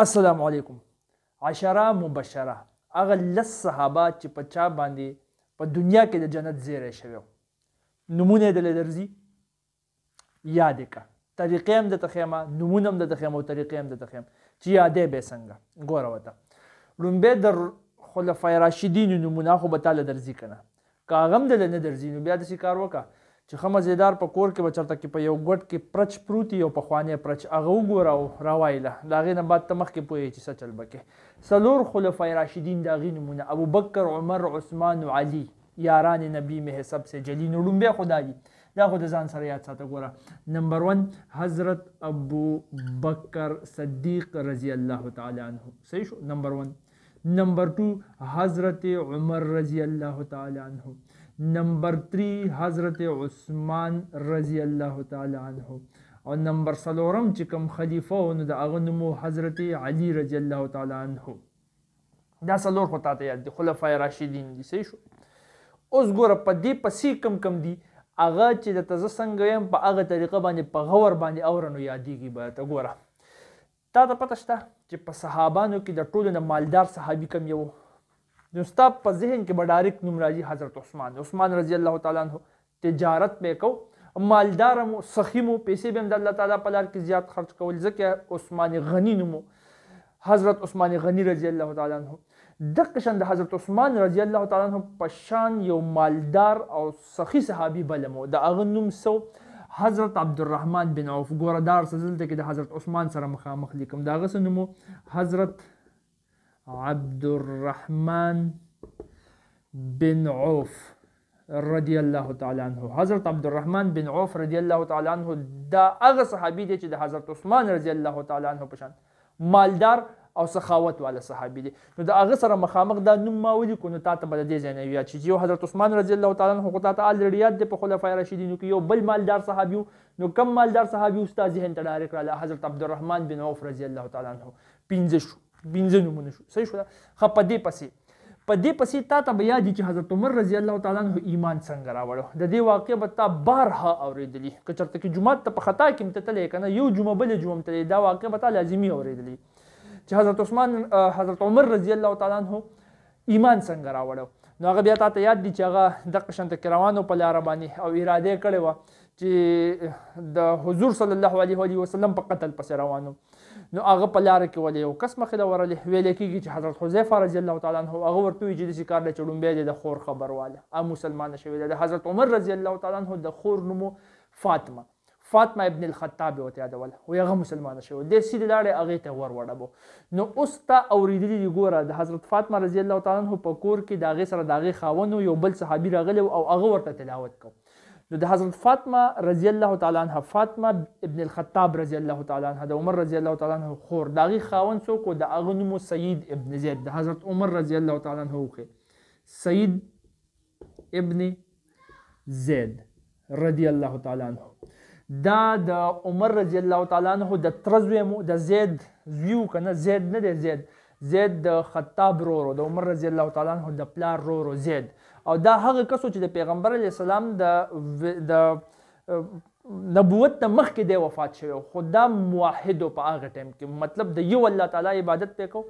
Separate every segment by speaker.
Speaker 1: السلام علیکم عشره مبشره هغه لس صحابه چې په چا باندې په دنیا کې د جنت زیری شوی نمونه دله درځي یاد کا طریقې هم د تخیمه نمونه هم د تخیمه او طریقې هم د تخیم چې یادې به څنګه ګوره وته لومبه در خلفای راشدین نمونه خو به تعالی درځي کنه کاغم دله نه درځي نو بیا د کار وکړه چې خمزیدار په کور کې بچرته کې په یو ګټ کې پرچ پروتي او په خوانې پرچ هغه وګوره او راوایله دا غي نه بعد ته مخکې پوهې چې څه چل بکې سلور خلفای راشدین دا غي نمونه ابو بکر عمر عثمان او علي یاران نبی مه حساب سے جلی نړم بیا خدای دا خو د ځان سره یاد ساته ګوره نمبر 1 حضرت ابو بکر صدیق رضی الله تعالی عنہ صحیح شو نمبر 1 نمبر 2 حضرت عمر رضی الله تعالی عنہ نمبر 3 حضرت عثمان رضی الله تعالی عنہ او نمبر 4 چې کوم خلیفہ و نو د هغه نوم حضرت علی رضی الله تعالی عنہ دا څلور خو ته یاد دي خلفای راشدین دي صحیح شو اوس ګوره په دې پسې کم کم دي هغه چې د تزه څنګه يم په هغه طریقه باندې په غور باندې اورنو یادېږي به ته ګوره تا ته پته شته چې په صحابانو کې د ټولو نه مالدار صحابي کم یو نو ستا په ذهن کې به ډایرکټ نوم راځي حضرت عثمان دی عثمان رضی الله تعالی عنہ تجارت به کو مالدار مو سخی مو پیسې به د الله تعالی په لار کې زیات خرج کول ځکه عثمان غنی نومو حضرت عثمان غنی رضی الله تعالی عنہ د قشن د حضرت عثمان رضی الله تعالی عنہ په شان یو مالدار او سخی صحابي بلمو د اغه نوم سو حضرت عبدالرحمن بن عوف ګوره دار سزلته کې د حضرت عثمان سره مخامخ لیکم دا غسنمو حضرت عبد الرحمن بن عوف رضی الله تعالی عنہ حضرت عبد الرحمن بن عوف رضی الله تعالی عنہ دا هغه صحابي دی چې د حضرت عثمان رضی الله تعالی عنہ پشان مالدار او سخاوت والا صحابي دي نو دا هغه سره مخامخ دا نوم ما ولي کو نو تاسو بل دې ځنه یا چې یو حضرت عثمان رضی الله تعالی عنہ خدای ته ال ریاض د خلفای راشدینو کې یو بل مالدار صحابي نو کم مالدار صحابي استاد ذهن تدارک را حضرت عبد الرحمن بن عوف رضی الله تعالی عنہ پینځه شو بنځه نمونه شو صحیح شو خ په دې پسې په دې پسې تا ته بیا دي چې حضرت عمر رضی الله تعالی عنہ ایمان څنګه راوړو د دې واقع به تا بارها اوریدلی که چرته کې جمعه ته په خطا کې متتلې کنه یو جمعه بل جمعه متتلې دا واقع به تا لازمی اوریدلی چې حضرت عثمان حضرت عمر رضی الله تعالی عنہ ایمان څنګه راوړو نو هغه بیا ته یاد دي چې هغه د قشنت کروانو په لار باندې او اراده کړې و چې د حضور صلی الله علیه و وسلم په قتل پسې روانو نو هغه په لار کې ولې یو کس مخې له ورلې ویل کېږي چې حضرت حذیفه رضی الله تعالی عنہ هغه ورته ویل چې کار له چړم د خور خبر واله ا مسلمان شوی د حضرت عمر رضی الله تعالی عنہ د خور نومو فاطمه فاطمه ابن الخطاب وته یادول او هغه مسلمانه شو د سید لاړې هغه ته ور وړبو نو اوس ته اوریدلې دی ګوره د حضرت فاطمه رضی الله تعالی عنها په کور کې داغه سره داغه خاون یو بل صحابي راغلی او هغه ورته تلاوت کو نو د حضرت فاطمه رضی الله تعالی عنها فاطمه ابن الخطاب رضی الله تعالی عنها د عمر رضی الله تعالی عنه خور داغي خاون څوک د اغه نوم سید ابن زید د حضرت عمر رضی الله تعالی عنه خو سید ابن زید رضی الله تعالی عنه دا د عمر رضی الله تعالی عنه د ترزوی مو د زید زیو کنه زید نه دی زید زید د خطاب رورو د عمر رضی الله تعالی عنه د پلار رورو زید او دا هغه کسو چې د پیغمبر علی السلام د د نبوت ته مخکې د وفات شوی خو دا موحد په هغه ټیم کې مطلب د یو الله تعالی عبادت پکو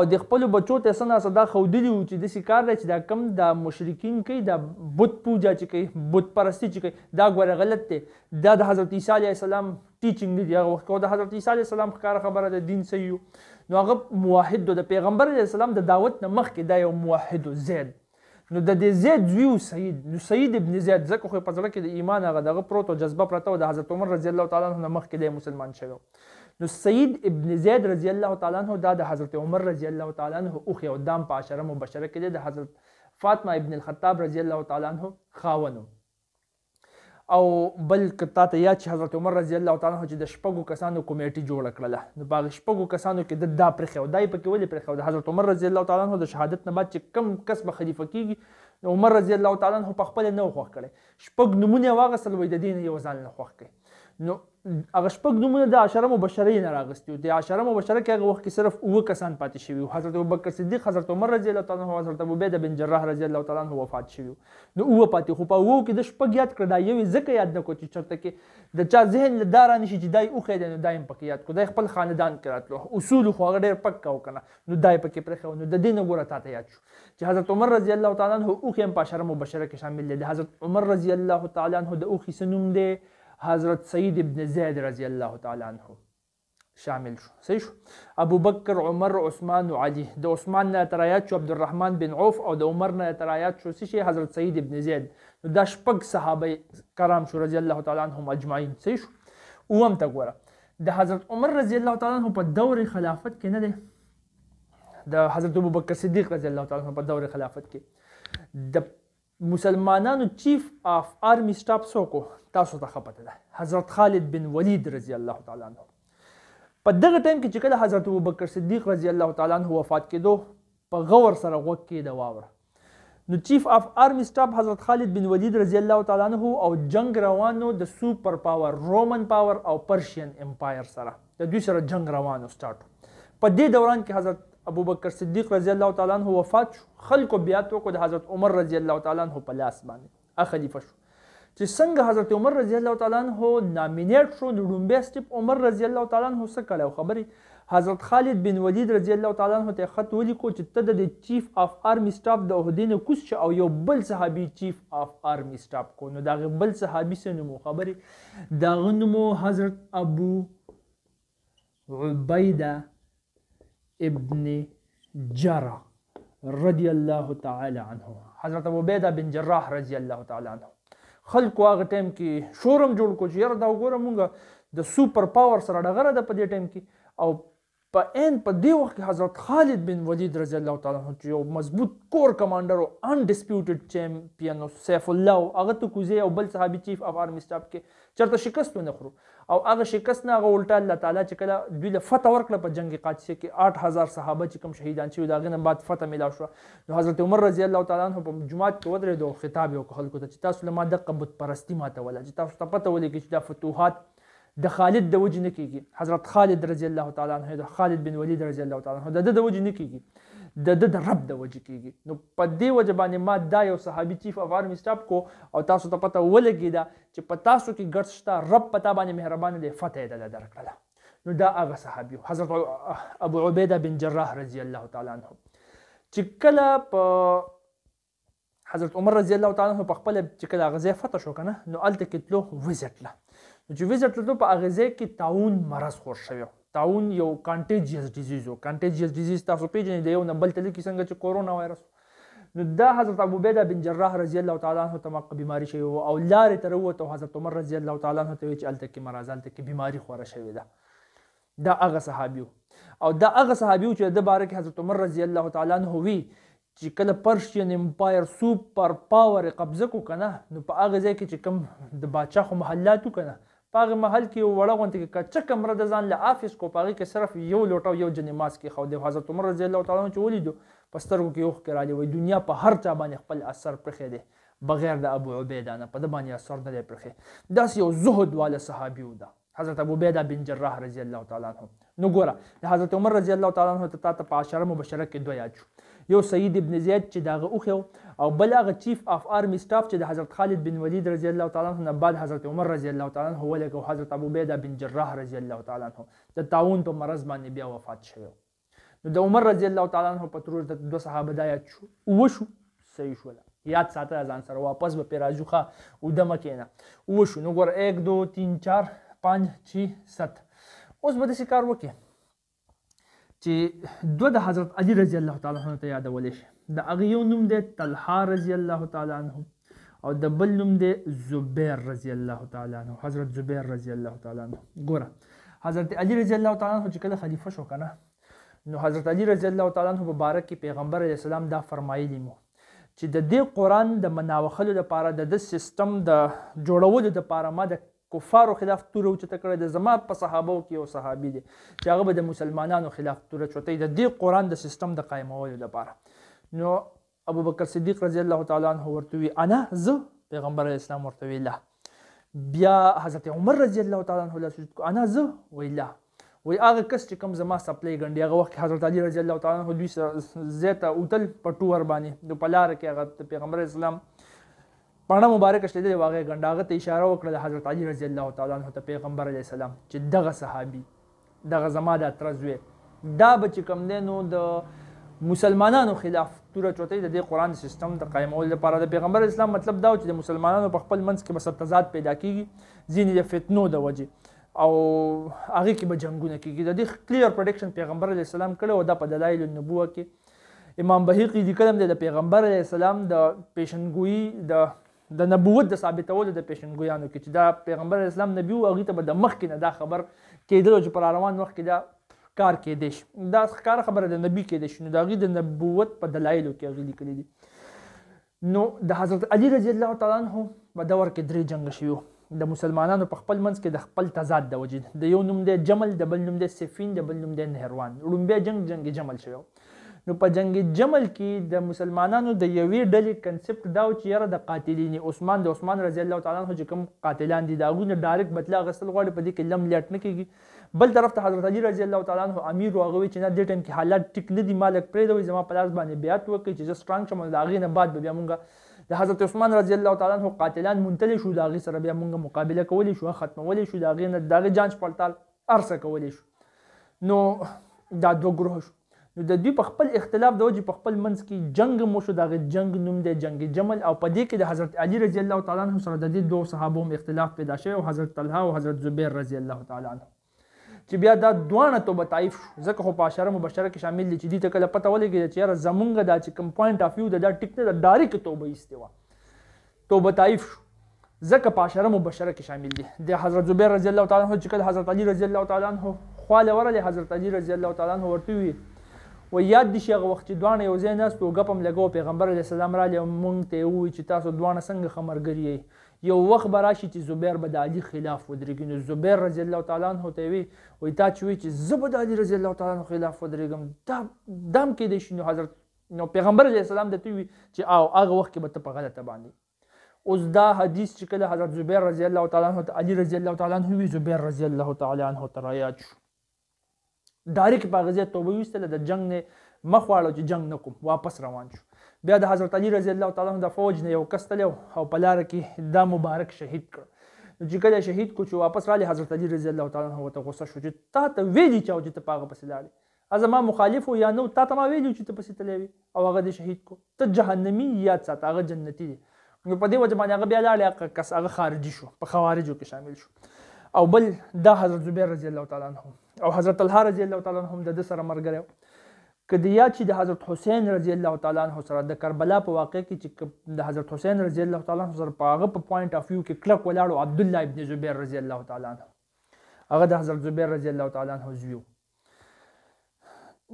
Speaker 1: او د خپل بچو ته سنا صدا خودلی و چې د سکار دی چې دا کم د مشرکین کوي د بت پوجا چې کوي بت پرستی چې کوي دا ګوره غلط دی دا د حضرت عیسی علیه السلام ټیچینګ دی هغه وخت د حضرت عیسی علیه السلام ښکار خبره د دین صحیح نو هغه موحد د پیغمبر علیه السلام د دعوت نه مخکې دا یو موحد زید نو د دې زید زوی او سعید نو سعید ابن زید ځکه خو په ځړه کې د ایمان هغه دغه پروت او جذبه پرته او د حضرت عمر رضی الله تعالی عنہ مخکې د مسلمان شوی نو سعید ابن زید رضی الله تعالی عنہ دا د حضرت عمر رضی الله تعالی عنہ او خو دام په عشره مبشره کې د حضرت فاطمه ابن الخطاب رضی الله تعالی عنہ خاونو او بل کتا ته یا چې حضرت عمر رضی الله تعالی عنہ چې د شپږو کسانو کمیټه جوړ کړله نو باغ شپږو کسانو کې د دا پرخه او دای په کې ولې پرخه د حضرت عمر رضی الله تعالی عنہ د شهادت نه بعد چې کم کس به خلیفہ کیږي نو عمر رضی الله تعالی عنہ په خپل نه خوښ کړي شپږ نمونه واغسل وې د دین یو ځان نه خوښ کړي نو هغه شپږ نومونه د عشره مبشره یې نه راغستي وو د عشره مبشره کې هغه وخت کې صرف اوه کسان پاتې شوي وو حضرت ابوبکر صدیق حضرت عمر رضی الله تعالی عنه حضرت عبیده بن جراح رضی الله تعالی عنه وفات شوي نو اوه پاتې خو په اوه کې د شپږ یاد کړ دا یو ځکه یاد نه کو چې چرته کې د چا ذهن له دارا نشي چې دای اوخې دی نو دایم پکې یاد کو دای خپل خاندان کې راتلو اصول خو هغه ډېر پک کو کنه نو دای پکې پرې خو نو د دین وګوره تاته یاد شو چې حضرت عمر رضی الله تعالی عنه اوخې په عشره مبشره کې شامل دي حضرت عمر رضی الله تعالی عنه د اوخې سنوم دی حضرت سید ابن زید رضی الله تعالی عنہ شامل شو صحیح شو ابو بکر عمر عثمان او علي د عثمان نه ترایات شو عبد الرحمن بن عوف او د عمر نه ترایات شو شي حضرت سید ابن زید نو دا شپږ صحابه کرام شو رضی الله تعالی عنهم اجمعین صحیح شو او هم تا ګوره د حضرت عمر رضی الله تعالی عنہ په دور خلافت کې نه دی د حضرت ابو بکر صدیق رضی الله تعالی عنہ په دور خلافت کې د مسلمانانو چیف اف آرمی سټاف څوک تاسو ته خبره ده حضرت خالد بن ولید رضی الله تعالی عنہ په دغه ټیم کې چې کله حضرت ابوبکر صدیق رضی الله تعالی عنہ وفات کېدو په غور سره غوږ کې د واوره نو چیف اف آرمی سټاف حضرت خالد بن ولید رضی الله تعالی عنہ او جنگ روانو د سوپر پاور رومن پاور او پرشین امپایر سره د دوی سره جنگ روانو سٹارټ په دې دوران کې حضرت ابو بکر صدیق رضی الله تعالی عنہ وفات شو خلکو بیا توکو د حضرت عمر رضی الله تعالی عنہ په لاس باندې ا خلیفہ شو چې څنګه حضرت عمر رضی الله تعالی عنہ نامینیټ شو د لومبه سټپ عمر رضی الله تعالی عنہ سره کړه خبري حضرت خالد بن ولید رضی الله تعالی عنہ ته خط ولیکو چې ته د چیف اف آرمی سټاف د عہدین کوس چې او یو بل صحابي چیف اف آرمی سټاف کو نو دا بل صحابي سره مو خبري دا غنمو حضرت ابو عبیده ابن جرا رضی الله تعالی عنه حضرت ابو بیدا بن جراح رضی الله تعالی عنه خلق واغ ټیم کې شورم جوړ کو چې یره دا وګوره مونږ د سوپر پاور سره ډغره د په دې ټیم کې او په ان په دی وخت کې حضرت خالد بن ولید رضی الله تعالی عنہ یو مضبوط کور کمانډر او انډیسپیوټډ چمپیون او سیف الله او هغه ته کوزي او بل صحابي چیف اف آرمی سټاف کې چرته شکست نه خورو او هغه شکست نه هغه الټا الله تعالی چې کله دوی له فتح ورکړه په جنگ قادسیه کې 8000 صحابه چې کوم شهیدان شوی داغه نه بعد فتح ملا شو نو حضرت عمر رضی الله تعالی عنہ په جمعات کې ودرې دوه خطاب یو خلکو ته چې تاسو له ما دقه بت پرستی ماته ولا چې تاسو ته پته ولګي چې دا فتوحات د خالد د وجه نه کیږي حضرت خالد رضی الله تعالی عنہ د خالد بن ولید رضی الله تعالی عنہ د د وجه نه کیږي د د رب د وجه کیږي نو په دې وجه باندې ما دا یو صحابي چیف اف آرمی سټاف کو او تاسو ته پته ولګیدا چې په تاسو کې ګرد شته رب پتا باندې مهربان دی فتح د درکړه نو دا هغه صحابي حضرت ابو عبیده بن جراح رضی الله تعالی عنہ چې کله په حضرت عمر رضی الله تعالی عنہ په خپل چې کله غزه فتح شو کنه نو الته کتلو وزتله چې ویزټ له په اغیزه کې تعاون مرز خور شوی تعاون یو کانټیجیس ډیزیز او کانټیجیس ډیزیز تاسو پیژنې دی یو نه بل تل کې څنګه چې کورونا وایرس نو دا حضرت ابو بیده بن جراح رضی الله تعالی عنہ تمقه بیماری شوی او لارې تر وته حضرت عمر رضی الله تعالی عنہ ته چې الته کې مرزال ته کې بیماری خوره شوی ده دا هغه صحابیو او دا هغه صحابیو چې د بارک حضرت عمر رضی الله تعالی عنہ وی چې کله پرشین امپایر سوپر پاور قبضه کو کنه نو په هغه ځای کې چې کم د باچا خو محلاتو کنه پاغه محل کې وړه غونته کې کچه کمره د ځان له افیس کو پاغه کې صرف یو لوټو یو جنماس کې خو د حضرت عمر رضی الله تعالی عنہ چې ولیدو پسترګو کې اوخ کړه وي دنیا په هر چا باندې خپل اثر پرخې دي بغیر د ابو عبیده نه په د باندې اثر نه دی پرخې داس یو زهد والا صحابي و ده حضرت ابو عبیده بن جراح رضی الله تعالی عنہ نو ګوره د حضرت عمر رضی الله تعالی عنہ ته تا په اشاره مبشره کې دوه یاد شو یو سید ابن زید چې دغه اوخیو او بل هغه چیف اف آرمی سټاف چې د حضرت خالد بن ولید رضی الله تعالی عنه نه بعد حضرت عمر رضی الله تعالی عنه ولګ او حضرت ابو بیده بن جراح رضی الله تعالی عنه د تعاون په مرز باندې بیا وفات شوی نو د عمر رضی الله تعالی عنه په ترور د دوه صحابه دا یاد شو وشو صحیح شول یاد ساته ځان سره واپس به پی راځو ښه ودمه کینه وشو نو ګوره 1 2 3 4 5 6 7 اوس به داسې کار وکړي چې دوه د حضرت علي رضی الله تعالی عنہ ته یادولی شي د هغه یو نوم دی طلحه رضی الله تعالی عنہ او د بل نوم دی زبیر رضی الله تعالی عنہ حضرت زبیر رضی الله تعالی عنہ ګوره حضرت علي رضی الله تعالی عنہ چې کله خلیفہ شو کنه نو حضرت علي رضی الله تعالی عنہ مبارک کې پیغمبر علیه السلام دا فرمایلی مو چې د دې قران د مناوخلو لپاره د د سیستم د جوړولو لپاره ما د کفارو خلاف توره اوچته کړې ده زما په صحابو کې یو صحابي دی چې هغه به د مسلمانانو خلاف توره چوتې د دې قرآن د سیستم د قایمولو لپاره نو ابو بکر صدیق رضی الله تعالی عنہ ورته وی انا ز پیغمبر اسلام ورته وی لا بیا حضرت عمر رضی الله تعالی عنہ له سجود کو انا ز وی لا وی هغه کس چې کوم زما سپلای ګنډي هغه وخت حضرت علی رضی الله تعالی عنہ دوی زیته اوتل پټو ور باندې نو پلار کې هغه پیغمبر اسلام پاڼه مبارک شته د واقع غنداغه اشاره وکړه د حضرت علي رضی الله تعالی عنہ ته پیغمبر علیه السلام چې دغه صحابي دغه زما د ترزوي دا به چې کم دی نو د مسلمانانو خلاف توره چوتۍ د دې قرآن سیستم د قایمولو لپاره د پیغمبر اسلام مطلب دا و چې د مسلمانانو په خپل منځ کې به تضاد پیدا کیږي ځینې د فتنو د وجې او هغه کې به جنگونه کیږي د دې کلیر پرډکشن پیغمبر علیه السلام کړی او دا په دلایل النبوه کې امام بهیقی لیکلم دی د پیغمبر علیه السلام د پیشنګویی د د نبوت د ثابتولو د پیشنګویانو کې چې دا پیغمبر اسلام نبی او هغه ته به د مخ کې نه دا خبر کېدل چې پر روان وخت کې دا کار کې دیش دا ښکار خبره د نبی کې دیش نو دا غي د نبوت په دلایلو کې غلي لیکلي دي نو د حضرت علی رضی الله تعالی عنہ په دور کې درې جنگ شوی د مسلمانانو په خپل منځ کې د خپل تضاد د وجې د یو نوم د جمل د بل نوم د سفین د بل نوم د نهروان لومبه جنگ جنگ جمل شوی نو په جنگ جمل کې د مسلمانانو د یوې ډلې کنسپټ دا و چې یاره د قاتلین عثمان د عثمان رضی الله تعالی عنہ چې کوم قاتلان دي دا غوونه ډایرکټ بدلا غسل غواړي په دې کې لم لیټ نه کیږي بل طرف ته حضرت علي رضی الله تعالی عنہ امیر واغوي چې نه دې ټیم کې حالات ټیک نه دي مالک پرې دوی زما په لاس باندې بیات وکړي چې زه سترنګ شم دا غي نه بعد بیا مونږه د حضرت عثمان رضی الله تعالی عنہ قاتلان منتل شو دا غي سره بیا مونږه مقابله کولی شو ختمولی شو دا غي نه دا غي جانچ پړتال ارسه کولی شو نو دا دوه ګروه شو نو د دوی په خپل اختلاف د وجې په خپل منځ کې جنگ مو شو دغه جنگ نوم دی جنگ جمل او په دې کې د حضرت علي رضی الله تعالی عنہ سره د دې دوه صحابو هم اختلاف پیدا شوی او حضرت طلحه او حضرت زبیر رضی الله تعالی عنہ چې بیا دا دوانه توبه تعریف زکه خو په اشاره مبشره کې شامل دي چې دې ته کله پته ولګي چې یاره زمونږ دا چې کوم پوینټ اف ویو دا ټیک نه دا ډایرکټ توبه ایسته و توبه تعریف زکه پاشره مبشره کې شامل دي د حضرت زبیر رضی الله تعالی عنہ چې کله حضرت علی رضی الله تعالی عنہ خواله ورله حضرت علی رضی الله تعالی عنہ ورته وی و یاد دي شي هغه وخت چې دوانه یو ځای ناست او غپم لګاو پیغمبر علیه السلام را لې مونږ ته وی چې تاسو دوانه څنګه خمرګری یې یو وخت به راشي چې زبیر به د علي خلاف ودرېږي نو زبیر رضی الله تعالی عنه ته وی وایي تا چې وی چې زه به د علي رضی الله تعالی عنه خلاف ودرېږم دا دم کېدی شي نو حضرت نو پیغمبر علیه السلام دته وی چې او هغه وخت کې به ته په غلطه باندې اوس دا حدیث چې کله حضرت زبیر رضی الله تعالی عنہ علی رضی الله تعالی عنہ وی زبیر رضی الله تعالی عنہ ترایات شو ډایرکټ په غزې توبه ویستله د جنگ نه مخ واړو چې جنگ نه کوم واپس روان شو بیا د حضرت علي رضی الله تعالی عنہ د فوج نه یو کس تلو او په لار کې دا مبارک شهید کړ چې کله شهید کو چې واپس رالی حضرت علي رضی الله تعالی عنہ ته غوسه شو چې تا ته ویلی چې او چې ته پاغه پسې لاړې ازما مخالف یا نو تا ته ما ویلی چې ته پسې تلې او هغه د شهید کو ته جهنمی یاد سات هغه جنتی دی نو په دې وجه باندې هغه بیا لاړې کس هغه خارجي شو په خوارجو کې شامل شو او بل دا حضرت زبیر رضی الله تعالی عنہ او حضرت طلحه رضی الله تعالی عنہ هم د سره مرګره کدی یا چې د حضرت حسین رضی الله تعالی عنہ سره د کربلا په واقع کې چې د حضرت حسین رضی الله تعالی عنہ سره په هغه په پوینټ اف ویو کې کلک ولاړو عبد الله ابن زبیر رضی الله تعالی عنہ هغه د حضرت زبیر رضی الله تعالی عنہ زویو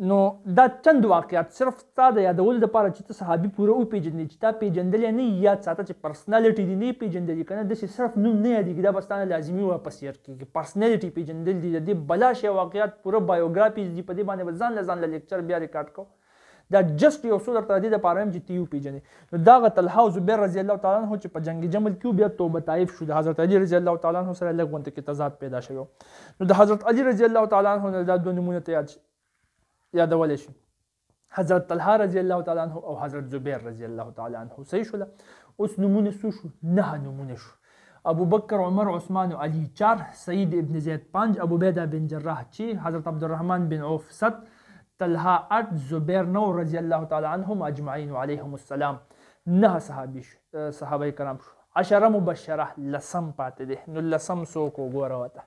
Speaker 1: نو دا چند واقعیات صرف تا د یادول د پاره چې ته صحابي پوره او پیژنې چې تا پیژندل نه یاد ساته چې پرسنالټي دی نه پیژندل کنه د صرف نوم نه یادېږي دا بستانه لازمی واپس یې کیږي پرسنالټي پیژندل دي د بلا شی واقعیات پوره بایوګرافي دي په دې باندې ځان ځان لیکچر بیا ریکارډ کو دا جست یو څو درته د پاره چې تیو پیژنې نو دا غتل حوز بیر رضی الله تعالی عنہ چې په جنگ جمل کې بیا توبه طائف شو د حضرت علی رضی الله تعالی عنہ سره لګونته کې تضاد پیدا شوه نو د حضرت علی رضی الله تعالی عنہ دا دوه نمونه ته یاد یادولی شي حضرت طلحه رضی الله تعالی عنه او حضرت زبیر رضی الله تعالی عنه صحیح شول اوس نمونه سو شو نه نمونه شو ابو بکر عمر عثمان علی 4 سعید ابن زید 5 ابو بیدا بن جراح 6 حضرت عبدالرحمن بن عوف 7 طلحه 8 زبیر 9 رضی الله تعالی عنهم اجمعین وعلیهم السلام نه صحابي شو صحابه کرام شو عشره مبشره لسم پاتې دي نو لسم سو کو ګوره وته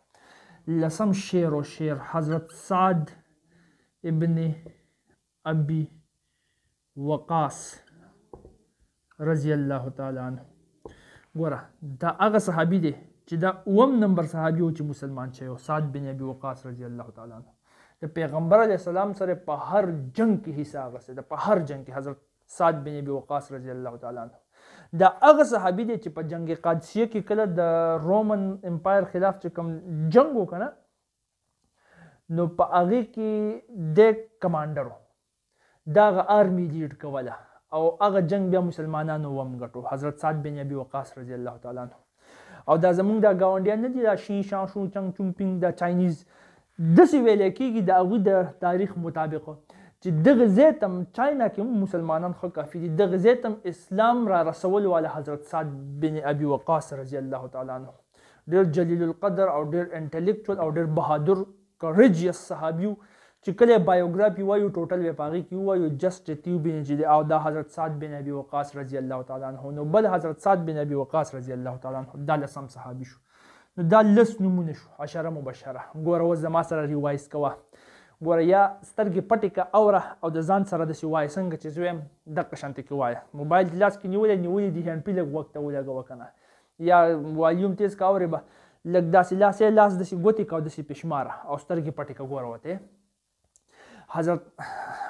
Speaker 1: لسم شیر او شیر حضرت سعد ابن ابی وقاص رضی الله تعالی عنہ ګوره دا هغه صحابي دی چې دا اوم نمبر صحابي او چې مسلمان شوی او سعد بن ابي وقاص رضی الله تعالی عنہ د پیغمبر علی السلام سره په هر جنگ کې حصہ غسه د په هر جنگ کې حضرت سعد بن ابي وقاص رضی الله تعالی عنہ دا هغه صحابي دی چې په جنگ قادسیه کې کله د رومن امپایر خلاف چې کوم جنگ وکړه نو په هغه کې د کمانډر دا غ آرمی لیډ کوله او هغه جنگ بیا مسلمانانو وم ګټو حضرت سعد بن ابي وقاص رضی الله تعالی عنہ او دا زمونږ د گاونډیان نه دي دا شین شان شو چنګ چون پینګ د چاینیز دسې ویل کېږي د هغه د تاریخ مطابق چې دغه زیتم چاینا کې مسلمانان خو کافي دي دغه زیتم اسلام را رسول والا حضرت سعد بن ابي وقاص رضی الله تعالی عنہ ډیر جلیل القدر او ډیر انټلیکچوال او ډیر بهادر کریج یا صحابیو چې کله بایوګرافي وایو ټوټل وی پاغي کې وایو جست تیو بن جدي او د حضرت سعد بن ابي وقاص رضی الله تعالی عنہ نو بل حضرت سعد بن ابي وقاص رضی الله تعالی عنہ دا لسم صحابي شو نو دا لس نمونه شو عشره مبشره ګوره وز ما سره ریوایس کوه ګوره یا سترګې پټې کا اوره او د ځان سره د سی وای څنګه چې زویم د قشنته کې وای موبایل لاس کې نیولې نیولې دی هند پیلګ وخت ولګو کنه یا والیوم تیز کا اوره به لګ داسې لاس یې لاس داسې ګوتې کا داسې پشماره او سترګې پټې کا ګوره وته حضرت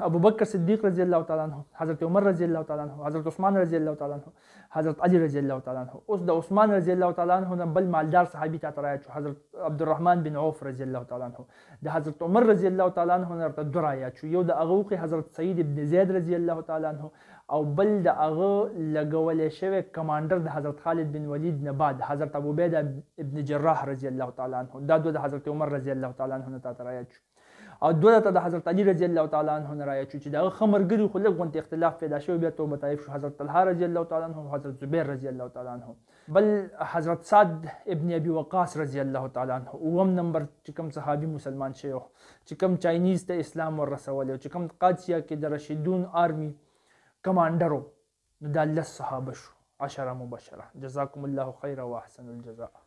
Speaker 1: ابوبکر صدیق رضی الله تعالی عنہ حضرت عمر رضی الله تعالی عنہ حضرت عثمان رضی الله تعالی عنہ حضرت علی رضی الله تعالی عنہ اوس د عثمان رضی الله تعالی عنہ نه بل مالدار صحابي ته ترای چې حضرت عبدالرحمن بن عوف رضی الله تعالی عنہ د حضرت عمر رضی الله تعالی عنہ نه تر درایا چې یو د اغوقي حضرت سید ابن زید رضی الله تعالی عنہ او بل د هغه لګولې شوی کمانډر د حضرت خالد بن ولید نه بعد حضرت ابو بید ابن جراح رضی الله تعالی عنه دا دوه د حضرت عمر رضی الله تعالی عنه ته رايات او دوه ته د حضرت علي رضی الله تعالی عنه نه رايات چې دا خمرګری خو لږ غونډه اختلاف پیدا شو بیا ته متعارف شو حضرت طلحه رضی الله تعالی عنه حضرت زبیر رضی الله تعالی عنه بل حضرت سعد ابن ابي وقاص رضی الله تعالی عنه اوم نمبر چې کوم صحابي مسلمان شوی چې کوم چاینیز ته اسلام ور رسول او چې کوم قادسیه کې د رشیدون آرمی كماندرو ندال للصحابة شو عشرة مباشرة جزاكم الله خيرا وأحسن الجزاء